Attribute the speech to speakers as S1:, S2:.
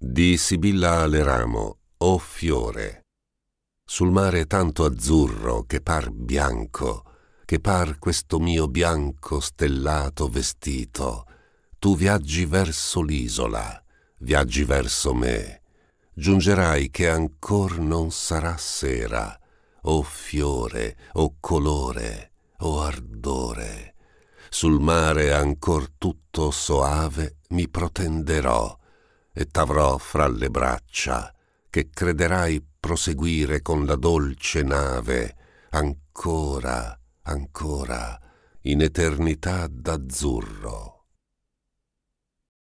S1: Di Sibilla Aleramo, O fiore, sul mare tanto azzurro che par bianco, che par questo mio bianco stellato vestito, tu viaggi verso l'isola, viaggi verso me, giungerai che ancor non sarà sera, o fiore, o colore, o ardore. Sul mare ancor tutto soave mi protenderò, e t'avrò fra le braccia, che crederai proseguire con la dolce nave, ancora, ancora, in eternità d'azzurro.